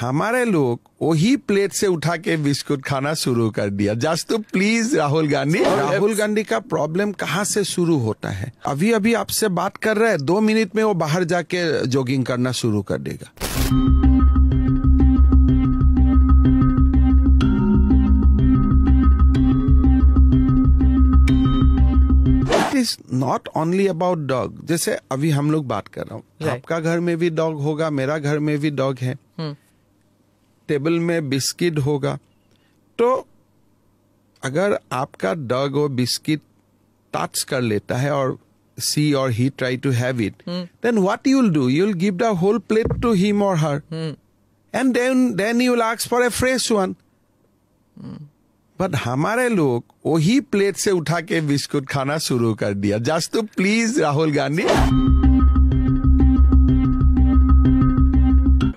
हमारे लोग वही प्लेट से उठा के बिस्कुट खाना शुरू कर दिया जस्ट तो प्लीज राहुल गांधी राहुल गांधी का प्रॉब्लम कहाँ से शुरू होता है अभी अभी आपसे बात कर रहे हैं दो मिनट में वो बाहर जाके जॉगिंग करना शुरू कर देगा is not only about dog जैसे अभी हम लोग बात कर रहा हूँ right. आपका घर में भी डॉग होगा मेरा घर में भी डॉग है hmm. टेबल में बिस्किट होगा तो अगर आपका डग और बिस्किट टच कर लेता है और सी और he try to have it then what you will do you will give the whole plate to him और her and then then you will ask for a fresh one but हमारे लोग वही plate से उठा के biscuit खाना शुरू कर दिया just to please Rahul Gandhi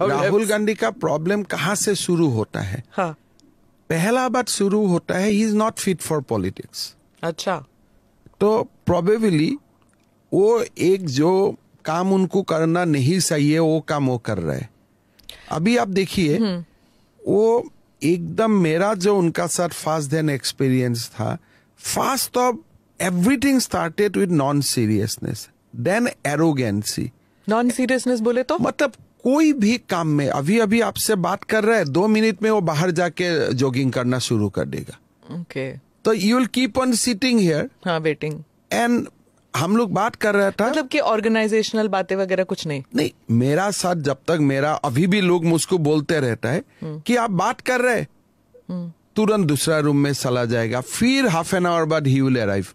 Rahul Gandhi का प्रॉब्लम कहाँ से शुरू होता है हाँ। पहला बात शुरू होता है he is not fit for politics अच्छा तो प्रोबेबली वो एक जो काम उनको करना नहीं चाहिए वो काम वो कर रहे अभी आप देखिए हम्म। वो एकदम मेरा जो उनका साथ फास्ट देन एक्सपीरियंस था first of everything started with non seriousness then arrogance non seriousness बोले तो मतलब कोई भी काम में अभी अभी आपसे बात कर रहा है दो मिनट में वो बाहर जाके जॉगिंग करना शुरू कर देगा ओके okay. तो you will keep on sitting here हाँ वेटिंग एंड हम लोग बात कर रहे था मतलब कि ऑर्गेनाइजेशनल बातें वगैरह कुछ नहीं नहीं मेरा साथ जब तक मेरा अभी भी लोग मुझको बोलते रहता है हम्म। कि आप बात कर रहे हम्म। तुरंत दूसरा रूम में चला जाएगा फिर हाफ एन आवर बाद ही विल अराइव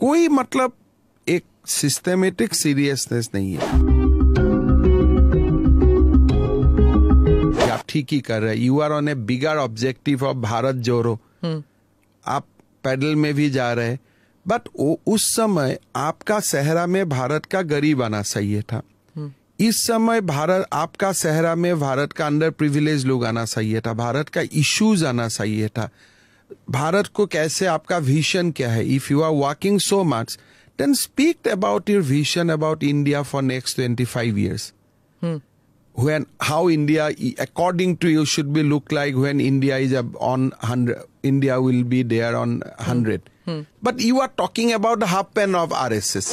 कोई मतलब एक सिस्टमेटिक सीरियसनेस नहीं है आप ठीक ही कर रहे you are on a bigger objective of Bharat Jodo आप पैडल में भी जा रहे बट उस समय आपका सहरा में भारत का गरीब आना चाहिए था हम्म। इस समय भारत आपका सहरा में भारत का अंडर प्रिविलेज लोग आना चाहिए था भारत का इश्यूज आना चाहिए था भारत को कैसे आपका विजन क्या है if you are walking so much then speak about your vision about India for next twenty five years when how India, according to you, should be look like when India is on hundred. India will be there on hundred. Hmm. Hmm. But you are talking about the happen of RSS.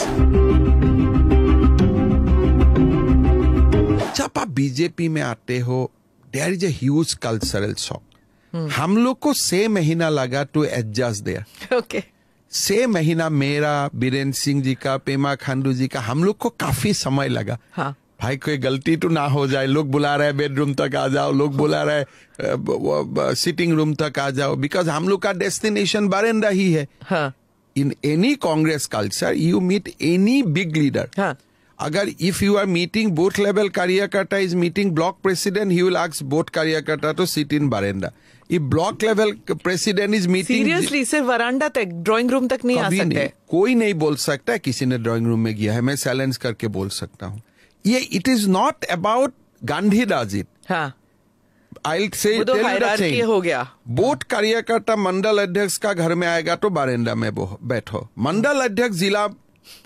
जब आप BJP में आते हो there is a cultural shock हम लोग को से महीना लगा टू एडजस्ट देयर ओके से महीना मेरा बीरेन सिंह जी का पेमा खांडू जी का हम लोग को काफी समय लगा हाँ. भाई कोई गलती तो ना हो जाए लोग बुला रहे हैं बेडरूम तक आ जाओ लोग बुला रहे हैं सिटिंग रूम तक आ जाओ बिकॉज हम लोग का डेस्टिनेशन बारेंदा ही है in any Congress culture you meet any big leader अगर if you are meeting both level कार्यकर्ता is meeting block president he will both कार्यकर्ता to sit in veranda if block level president is meeting seriously सिर्फ veranda तक drawing room तक नहीं आ सकते नहीं, कोई नहीं बोल सकता किसी ने ड्राइंग रूम में गया है मैं चैलेंज करके बोल सकता हूँ ये it is not about Gandhi does I say हो गया बूथ कार्यकर्ता मंडल अध्यक्ष का घर में आएगा तो बारिंदा में बैठो मंडल अध्यक्ष जिला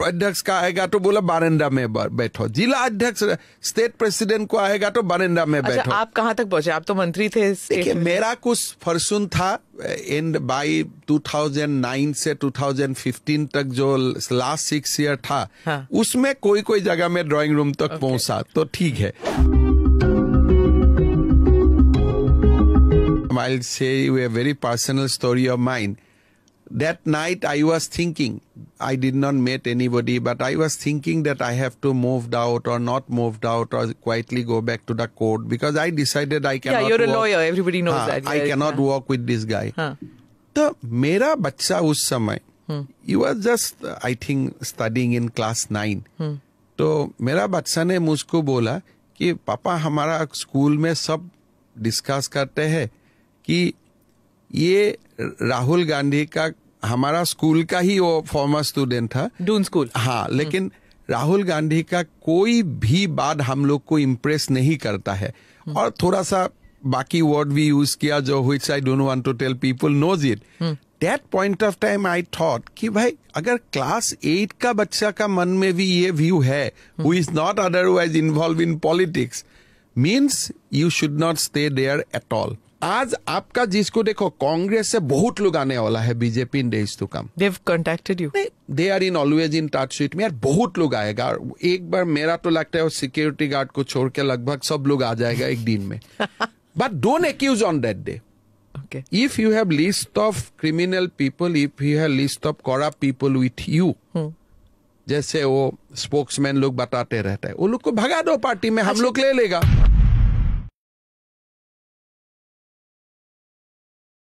अध्यक्ष का आएगा तो बोला बारिंदा में बैठो जिला अध्यक्ष स्टेट प्रेसिडेंट को आएगा तो बारिंदा में अच्छा, बैठो आप कहाँ तक पहुंचे आप तो मंत्री थे मेरा कुछ फरसुन था एंड बाई 2009 से 2015 तक जो लास्ट सिक्स ईयर था हाँ. उसमें कोई कोई जगह में ड्राइंग रूम तक पहुंचा तो ठीक है I'll say very personal story of mind mine. That night I was thinking I did not meet anybody, but I was thinking that I have to move out or not move out or quietly go back to the court because I decided I cannot. Yeah, you're a lawyer. Everybody knows हाँ, that. Yeah, I cannot yeah. walk with this guy. हाँ. तो मेरा बच्चा उस समय you was just I think studying in class nine तो मेरा बच्चा ने मुझको बोला कि पापा हमारा स्कूल में सब डिस्कस करते हैं कि ये राहुल गांधी का हमारा स्कूल का ही वो फॉर्मर स्टूडेंट था डून स्कूल हाँ हम्म। लेकिन राहुल गांधी का कोई भी बात हम लोग को इम्प्रेस नहीं करता है हम्म। और थोड़ा सा बाकी वर्ड भी यूज किया जो which I don't want to tell people knows it that point of time I thought कि भाई अगर क्लास एट का बच्चा का मन में भी ये व्यू है who is not otherwise involve in politics means you should not stay there at all आज आपका जिसको देखो कांग्रेस से बहुत लोग आने वाला है BJP in days to come they've contacted you they are in always in touch with me यार बहुत लोग आएगा एक बार मेरा तो लगता है सिक्योरिटी गार्ड को छोड़ के लगभग सब लोग आ जाएगा एक दिन में but don't accuse on that day if you have list of criminal people if you have list of कॉरा पीपल विथ यू जैसे वो स्पोक्समैन लोग बताते रहते हैं वो लोग को भगा दो पार्टी में हम अच्छा। लोग ले लेगा